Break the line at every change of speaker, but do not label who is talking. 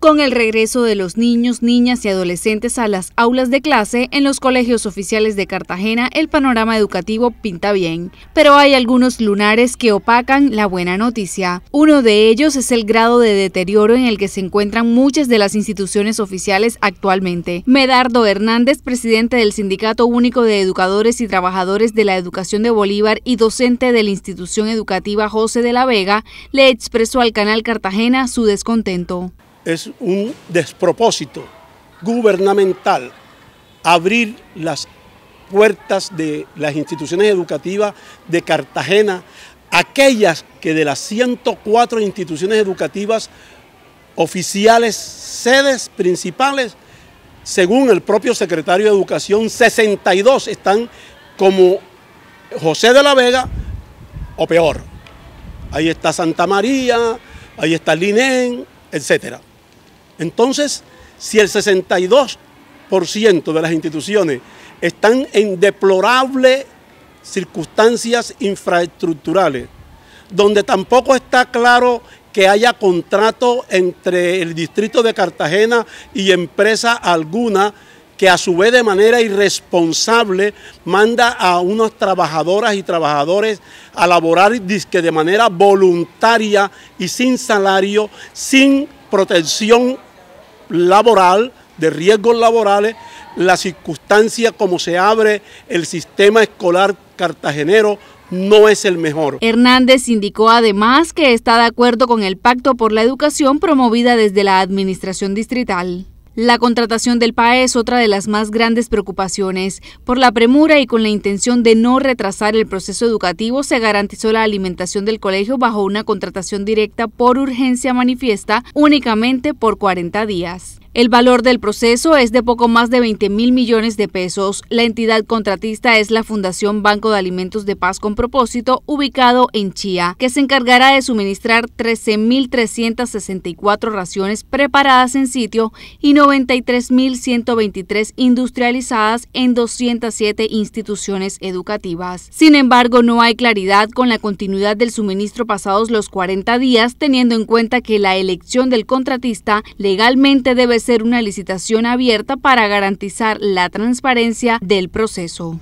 con el regreso de los niños, niñas y adolescentes a las aulas de clase en los colegios oficiales de Cartagena, el panorama educativo pinta bien, pero hay algunos lunares que opacan la buena noticia. Uno de ellos es el grado de deterioro en el que se encuentran muchas de las instituciones oficiales actualmente. Medardo Hernández, presidente del Sindicato Único de Educadores y Trabajadores de la Educación de Bolívar y docente de la institución educativa José de la Vega, le expresó al canal Cartagena su descontento
es un despropósito gubernamental abrir las puertas de las instituciones educativas de Cartagena, aquellas que de las 104 instituciones educativas oficiales, sedes principales, según el propio secretario de Educación, 62 están como José de la Vega o peor. Ahí está Santa María, ahí está Linén, etcétera. Entonces, si el 62% de las instituciones están en deplorables circunstancias infraestructurales, donde tampoco está claro que haya contrato entre el distrito de Cartagena y empresa alguna que a su vez de manera irresponsable manda a unas trabajadoras y trabajadores a laborar de manera voluntaria y sin salario, sin protección laboral, de riesgos laborales, la circunstancia como se abre el sistema escolar cartagenero no es el mejor.
Hernández indicó además que está de acuerdo con el Pacto por la Educación promovida desde la Administración Distrital. La contratación del PAE es otra de las más grandes preocupaciones. Por la premura y con la intención de no retrasar el proceso educativo, se garantizó la alimentación del colegio bajo una contratación directa por urgencia manifiesta únicamente por 40 días. El valor del proceso es de poco más de 20 mil millones de pesos. La entidad contratista es la Fundación Banco de Alimentos de Paz con Propósito, ubicado en Chía, que se encargará de suministrar 13.364 raciones preparadas en sitio y 93.123 industrializadas en 207 instituciones educativas. Sin embargo, no hay claridad con la continuidad del suministro pasados los 40 días, teniendo en cuenta que la elección del contratista legalmente debe ser una licitación abierta para garantizar la transparencia del proceso.